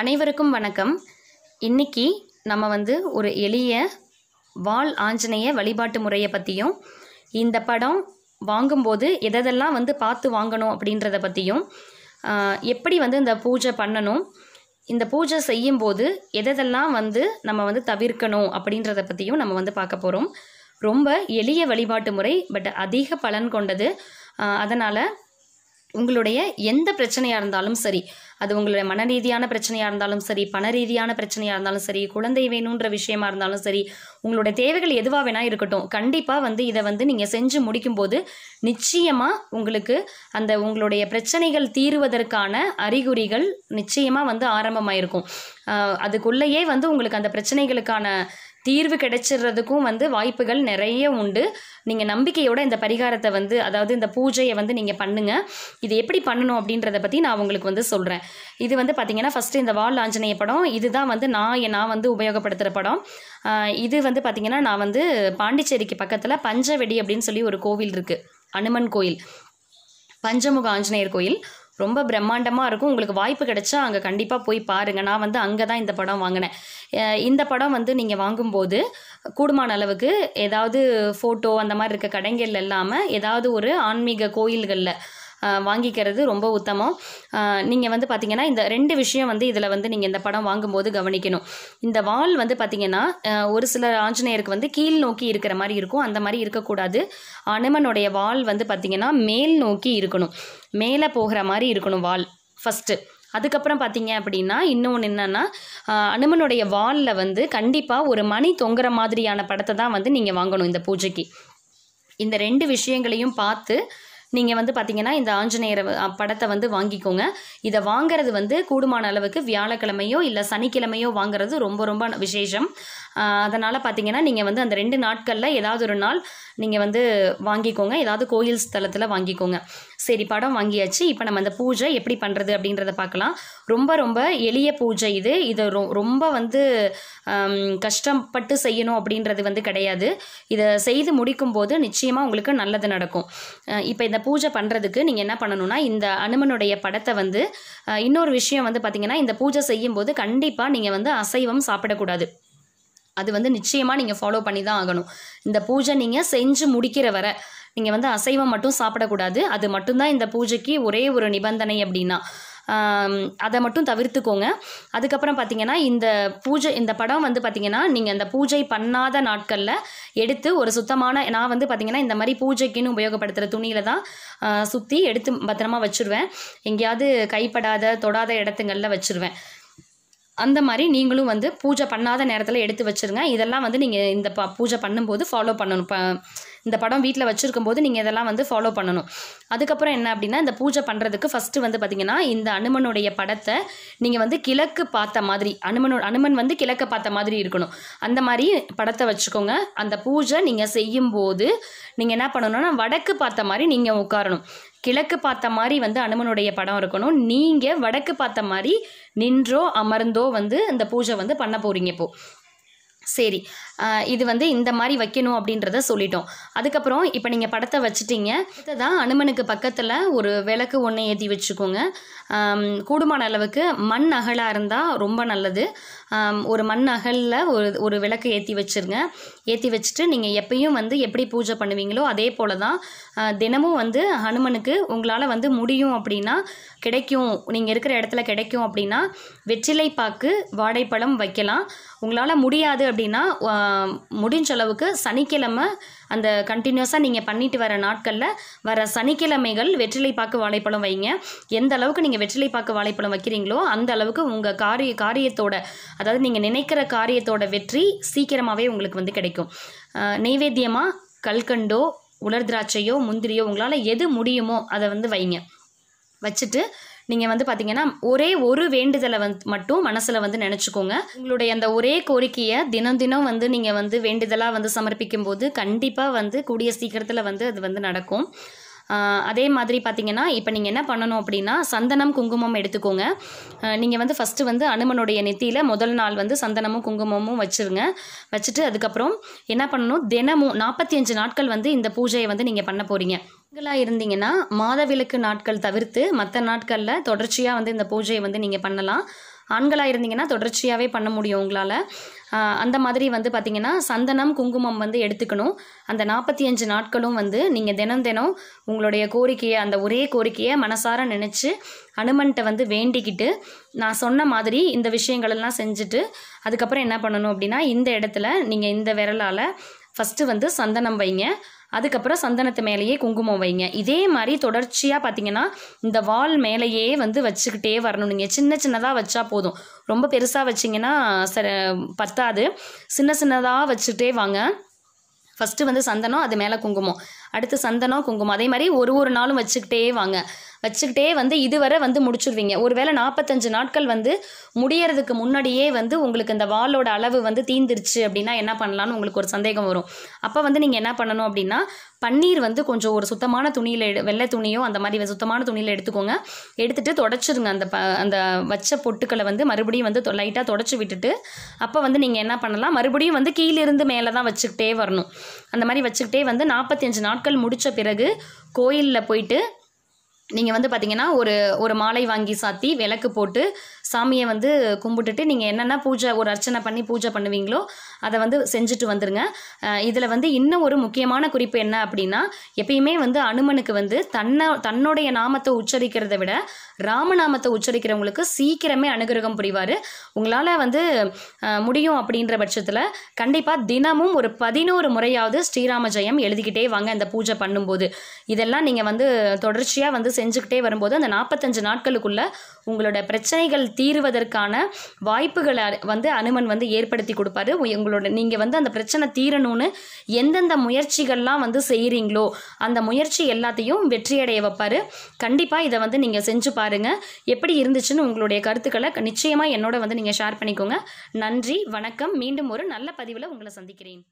அனைவருக்கும் வணக்கம் இன்னைக்கு நம்ம வந்து ஒரு எளிய வால் ஆஞ்சநேய வழிபாட்டு முறையை பற்றியும் இந்த படம் வாங்கும்போது எதெல்லாம் வந்து பார்த்து வாங்கணும் அப்படின்றத பற்றியும் எப்படி வந்து இந்த பூஜை பண்ணணும் இந்த பூஜை செய்யும்போது எதெல்லாம் வந்து நம்ம வந்து தவிர்க்கணும் அப்படின்றத பற்றியும் நம்ம வந்து பார்க்க போகிறோம் ரொம்ப எளிய வழிபாட்டு முறை பட் அதிக பலன் கொண்டது அதனால் உங்களுடைய எந்த பிரச்சனையாக இருந்தாலும் சரி அது உங்களுடைய மன ரீதியான பிரச்சனையாக இருந்தாலும் சரி பண ரீதியான பிரச்சனையாக இருந்தாலும் சரி குழந்தை வேணுன்ற விஷயமா இருந்தாலும் சரி உங்களுடைய தேவைகள் எதுவாக வேணால் இருக்கட்டும் கண்டிப்பாக வந்து இதை வந்து நீங்கள் செஞ்சு முடிக்கும்போது நிச்சயமாக உங்களுக்கு அந்த உங்களுடைய பிரச்சனைகள் தீருவதற்கான அறிகுறிகள் நிச்சயமாக வந்து ஆரம்பமாயிருக்கும் அதுக்குள்ளேயே வந்து உங்களுக்கு அந்த பிரச்சனைகளுக்கான தீர்வு கிடைச்சிடுறதுக்கும் வந்து வாய்ப்புகள் நிறைய உண்டு நீங்கள் நம்பிக்கையோட இந்த பரிகாரத்தை வந்து அதாவது இந்த பூஜையை வந்து நீங்கள் பண்ணுங்கள் இது எப்படி பண்ணணும் அப்படின்றத பற்றி நான் உங்களுக்கு வந்து சொல்கிறேன் இது வந்து பார்த்தீங்கன்னா ஃபஸ்ட்டு இந்த வால் ஆஞ்சநேய படம் இதுதான் வந்து நான் நான் வந்து உபயோகப்படுத்துகிற படம் இது வந்து பார்த்திங்கன்னா நான் வந்து பாண்டிச்சேரிக்கு பக்கத்தில் பஞ்சவெடி அப்படின்னு சொல்லி ஒரு கோவில் இருக்குது அனுமன் கோயில் பஞ்சமுக ஆஞ்சநேயர் கோயில் ரொம்ப பிரம்மாண்டமாக இருக்கும் உங்களுக்கு வாய்ப்பு கிடைச்சா அங்கே கண்டிப்பாக போய் பாருங்கள் நான் வந்து அங்கே தான் இந்த படம் வாங்கினேன் இந்த படம் வந்து நீங்கள் வாங்கும்போது கூடுமான அளவுக்கு ஏதாவது ஃபோட்டோ அந்த மாதிரி இருக்க கடைகள் இல்லாமல் ஏதாவது ஒரு ஆன்மீக கோயில்களில் வாங்கிக்கிறது ரொம்ப உத்தமம் நீங்கள் வந்து பார்த்திங்கன்னா இந்த ரெண்டு விஷயம் வந்து இதில் வந்து நீங்கள் இந்த படம் வாங்கும்போது கவனிக்கணும் இந்த வால் வந்து பார்த்திங்கன்னா ஒரு சில ஆஞ்சநேயருக்கு வந்து கீழ் நோக்கி இருக்கிற மாதிரி இருக்கும் அந்த மாதிரி இருக்கக்கூடாது அனுமனுடைய வால் வந்து பார்த்திங்கன்னா மேல் நோக்கி இருக்கணும் மேலே போகிற மாதிரி இருக்கணும் வால் ஃபஸ்ட்டு அதுக்கப்புறம் பார்த்தீங்க அப்படின்னா இன்னொன்று என்னென்னா அனுமனுடைய வாலில் வந்து கண்டிப்பாக ஒரு மணி தொங்குற மாதிரியான படத்தை தான் வந்து நீங்கள் வாங்கணும் இந்த பூஜைக்கு இந்த ரெண்டு விஷயங்களையும் பார்த்து நீங்கள் வந்து பார்த்தீங்கன்னா இந்த ஆஞ்சநேயர் படத்தை வந்து வாங்கிக்கோங்க இதை வாங்கிறது வந்து கூடுமான அளவுக்கு வியாழக்கிழமையோ இல்லை சனிக்கிழமையோ வாங்குறது ரொம்ப ரொம்ப விசேஷம் அதனால் பார்த்தீங்கன்னா நீங்கள் வந்து அந்த ரெண்டு நாட்களில் ஏதாவது ஒரு நாள் நீங்கள் வந்து வாங்கிக்கோங்க ஏதாவது கோயில் ஸ்தலத்தில் வாங்கிக்கோங்க சரி படம் வாங்கியாச்சு இப்போ நம்ம அந்த பூஜை எப்படி பண்ணுறது அப்படின்றத பார்க்கலாம் ரொம்ப ரொம்ப எளிய பூஜை இது இதை ரொ ரொம்ப வந்து கஷ்டப்பட்டு செய்யணும் அப்படின்றது வந்து கிடையாது இதை செய்து முடிக்கும் போது நிச்சயமாக உங்களுக்கு நல்லது நடக்கும் இப்போ இந்த பூஜை பண்ணுறதுக்கு நீங்கள் என்ன பண்ணணும்னா இந்த அனுமனுடைய படத்தை வந்து இன்னொரு விஷயம் வந்து பார்த்திங்கன்னா இந்த பூஜை செய்யும்போது கண்டிப்பாக நீங்கள் வந்து அசைவம் சாப்பிடக்கூடாது அது வந்து நிச்சயமாக நீங்கள் ஃபாலோ பண்ணி தான் ஆகணும் இந்த பூஜை நீங்கள் செஞ்சு முடிக்கிற வர நீங்கள் வந்து அசைவம் மட்டும் சாப்பிடக்கூடாது அது மட்டும்தான் இந்த பூஜைக்கு ஒரே ஒரு நிபந்தனை அப்படின்னா அதை மட்டும் தவிர்த்துக்கோங்க அதுக்கப்புறம் பார்த்தீங்கன்னா இந்த பூஜை இந்த படம் வந்து பார்த்தீங்கன்னா நீங்கள் அந்த பூஜை பண்ணாத நாட்களில் எடுத்து ஒரு சுத்தமான நான் வந்து பார்த்தீங்கன்னா இந்த மாதிரி பூஜைக்குன்னு உபயோகப்படுத்துகிற துணியில் தான் சுற்றி எடுத்து பத்திரமா வச்சுருவேன் எங்கேயாவது கைப்படாத தொடாத இடத்துங்களில் வச்சுருவேன் அந்த மாதிரி நீங்களும் வந்து பூஜை பண்ணாத நேரத்தில் எடுத்து வச்சுருங்க இதெல்லாம் வந்து நீங்கள் இந்த ப பூஜை பண்ணும்போது ஃபாலோ பண்ணணும் ப இந்த படம் வீட்டில் வச்சுருக்கும் போது நீங்கள் இதெல்லாம் வந்து ஃபாலோ பண்ணணும் அதுக்கப்புறம் என்ன அப்படின்னா இந்த பூஜை பண்ணுறதுக்கு ஃபஸ்ட்டு வந்து பார்த்திங்கன்னா இந்த அனுமனுடைய படத்தை நீங்கள் வந்து கிழக்கு பார்த்த மாதிரி அனுமனு அனுமன் வந்து கிழக்கு பார்த்த மாதிரி இருக்கணும் அந்த மாதிரி படத்தை வச்சுக்கோங்க அந்த பூஜை நீங்கள் செய்யும்போது நீங்கள் என்ன பண்ணணும்னா வடக்கு பார்த்த மாதிரி நீங்கள் உட்காரணும் கிழக்கு பார்த்த மாதிரி வந்து அனுமனுடைய படம் இருக்கணும் நீங்கள் வடக்கு பார்த்த மாதிரி நின்றோ அமர்ந்தோ வந்து இந்த பூஜை வந்து பண்ண போகிறீங்க இப்போது சரி இது வந்து இந்த மாதிரி வைக்கணும் அப்படின்றத சொல்லிட்டோம் அதுக்கப்புறம் இப்போ நீங்கள் படத்தை வச்சுட்டீங்க அடுத்ததான் அனுமனுக்கு பக்கத்தில் ஒரு விளக்கு ஒன்று ஏற்றி வச்சுக்கோங்க கூடுமான அளவுக்கு மண் அகலாக இருந்தால் ரொம்ப நல்லது ஒரு மண் அகலில் ஒரு ஒரு விளக்கு ஏற்றி வச்சுருங்க ஏற்றி வச்சுட்டு நீங்கள் எப்பயும் வந்து எப்படி பூஜை பண்ணுவீங்களோ அதே போல் தான் தினமும் வந்து ஹனுமனுக்கு உங்களால் வந்து முடியும் அப்படின்னா கிடைக்கும் நீங்கள் இருக்கிற இடத்துல கிடைக்கும் அப்படின்னா வெற்றிலை பாக்கு வாடைப்பழம் வைக்கலாம் உங்களால் முடியாது அப்படின்னா முடிஞ்ச அளவுக்கு சனிக்கிழமை அந்த கண்டினியூஸாக நீங்கள் பண்ணிட்டு வர நாட்களில் வர சனிக்கிழமைகள் வெற்றிலை பாக்கு வாழைப்பழம் வைங்க எந்த அளவுக்கு நீங்கள் வெற்றிலை பாக்கு வாழைப்பழம் வைக்கிறீங்களோ அந்த அளவுக்கு உங்கள் காரிய காரியத்தோட அதாவது நீங்கள் நினைக்கிற காரியத்தோட வெற்றி சீக்கிரமாகவே உங்களுக்கு வந்து கிடைக்கும் நெய்வேத்தியமாக கல்கண்டோ உலர் திராட்சையோ முந்திரியோ உங்களால் எது முடியுமோ அதை வந்து வைங்க வச்சுட்டு நீங்கள் வந்து பார்த்தீங்கன்னா ஒரே ஒரு வேண்டுதலை வந்து மட்டும் மனசில் வந்து நினச்சிக்கோங்க உங்களுடைய அந்த ஒரே கோரிக்கையை தினம் தினம் வந்து நீங்கள் வந்து வேண்டுதலாக வந்து சமர்ப்பிக்கும் போது கண்டிப்பாக வந்து கூடிய சீக்கிரத்தில் வந்து அது வந்து நடக்கும் அதே மாதிரி பார்த்திங்கன்னா இப்போ நீங்கள் என்ன பண்ணணும் அப்படின்னா சந்தனம் குங்குமம் எடுத்துக்கோங்க நீங்கள் வந்து ஃபஸ்ட்டு வந்து அனுமனுடைய நெத்தியில் முதல் நாள் வந்து சந்தனமும் குங்குமமும் வச்சுருங்க வச்சுட்டு அதுக்கப்புறம் என்ன பண்ணணும் தினமும் நாற்பத்தி அஞ்சு நாட்கள் வந்து இந்த பூஜையை வந்து நீங்கள் பண்ண போகிறீங்க பெண்களாக இருந்தீங்கன்னா மாதவிலக்கு நாட்கள் தவிர்த்து மற்ற நாட்களில் தொடர்ச்சியாக வந்து இந்த பூஜையை வந்து நீங்கள் பண்ணலாம் ஆண்களாக இருந்தீங்கன்னா தொடர்ச்சியாகவே பண்ண முடியும் உங்களால் அந்த மாதிரி வந்து பார்த்திங்கன்னா சந்தனம் குங்குமம் வந்து எடுத்துக்கணும் அந்த நாற்பத்தி அஞ்சு நாட்களும் வந்து நீங்கள் தினம் தினம் உங்களுடைய கோரிக்கையை அந்த ஒரே கோரிக்கையை மனசார நினச்சி அனுமன்கிட்ட வந்து வேண்டிக்கிட்டு நான் சொன்ன மாதிரி இந்த விஷயங்களெல்லாம் செஞ்சுட்டு அதுக்கப்புறம் என்ன பண்ணணும் அப்படின்னா இந்த இடத்துல நீங்கள் இந்த விரலால் ஃபஸ்ட்டு வந்து சந்தனம் வைங்க அதுக்கப்புறம் சந்தனத்து மேலேயே குங்குமம் வைங்க இதே மாதிரி தொடர்ச்சியாக பார்த்தீங்கன்னா இந்த வால் மேலேயே வந்து வச்சுக்கிட்டே வரணும் நீங்கள் சின்ன சின்னதாக வச்சா போதும் ரொம்ப பெருசாக வச்சிங்கன்னா சரி பத்தாது சின்ன சின்னதாக வச்சுட்டே வாங்க ஃபஸ்ட்டு வந்து சந்தனம் அது மேலே குங்குமம் அடுத்து சந்தனம் குங்குமம் அதே மாதிரி ஒரு ஒரு நாளும் வச்சுக்கிட்டே வாங்க வச்சுக்கிட்டே வந்து இதுவரை வந்து முடிச்சுடுவீங்க ஒருவேளை நாற்பத்தஞ்சு நாட்கள் வந்து முடியறதுக்கு முன்னாடியே வந்து உங்களுக்கு இந்த வாலோட அளவு வந்து தீந்துருச்சு அப்படின்னா என்ன பண்ணலான்னு உங்களுக்கு ஒரு சந்தேகம் வரும் அப்போ வந்து நீங்கள் என்ன பண்ணணும் அப்படின்னா பன்னீர் வந்து கொஞ்சம் ஒரு சுத்தமான துணியில் எடு வெள்ளை துணியோ அந்த மாதிரி சுத்தமான துணியில் எடுத்துக்கோங்க எடுத்துகிட்டு தொடச்சிருங்க அந்த ப அந்த வச்ச பொட்டுக்களை வந்து மறுபடியும் வந்து லைட்டாக தொடச்சி விட்டுட்டு அப்போ வந்து நீங்கள் என்ன பண்ணலாம் மறுபடியும் வந்து கீழிருந்து மேலே தான் வச்சுக்கிட்டே வரணும் அந்த மாதிரி வச்சுக்கிட்டே வந்து நாற்பத்தஞ்சு நாட்கள் நாட்கள் முடித்த பிறகு கோயிலில் போயிட்டு நீங்கள் வந்து பார்த்தீங்கன்னா ஒரு ஒரு மாலை வாங்கி சாத்தி விளக்கு போட்டு சாமியை வந்து கும்பிட்டுட்டு நீங்கள் என்னென்ன பூஜை ஒரு அர்ச்சனை பண்ணி பூஜை பண்ணுவீங்களோ அதை வந்து செஞ்சுட்டு வந்துருங்க இதில் வந்து இன்னும் ஒரு முக்கியமான குறிப்பு என்ன அப்படின்னா எப்பயுமே வந்து அனுமனுக்கு வந்து தன்னை தன்னுடைய நாமத்தை உச்சரிக்கிறத விட ராமநாமத்தை உச்சரிக்கிறவங்களுக்கு சீக்கிரமே அனுகிரகம் புரிவார் உங்களால் வந்து முடியும் அப்படின்ற பட்சத்தில் கண்டிப்பாக தினமும் ஒரு பதினோரு முறையாவது ஸ்ரீராம ஜெயம் எழுதிக்கிட்டே வாங்க அந்த பூஜை பண்ணும்போது இதெல்லாம் நீங்கள் வந்து தொடர்ச்சியாக வந்து செஞ்சுக்கிட்டே வரும்போது அந்த நாற்பத்தஞ்சு நாட்களுக்குள்ளே உங்களோட பிரச்சனைகள் தீர்வதற்கான வாய்ப்புகளை வந்து அனுமன் வந்து ஏற்படுத்தி கொடுப்பாரு உங்களோட உங்களோட நீங்கள் வந்து அந்த பிரச்சனை தீரணும்னு எந்தெந்த முயற்சிகள்லாம் வந்து செய்கிறீங்களோ அந்த முயற்சி எல்லாத்தையும் வெற்றியடைய வைப்பார் கண்டிப்பாக இதை வந்து நீங்கள் செஞ்சு பாருங்கள் எப்படி இருந்துச்சுன்னு உங்களுடைய கருத்துக்களை நிச்சயமாக என்னோட வந்து நீங்கள் ஷேர் பண்ணிக்கோங்க நன்றி வணக்கம் மீண்டும் ஒரு நல்ல பதிவில் உங்களை சந்திக்கிறேன்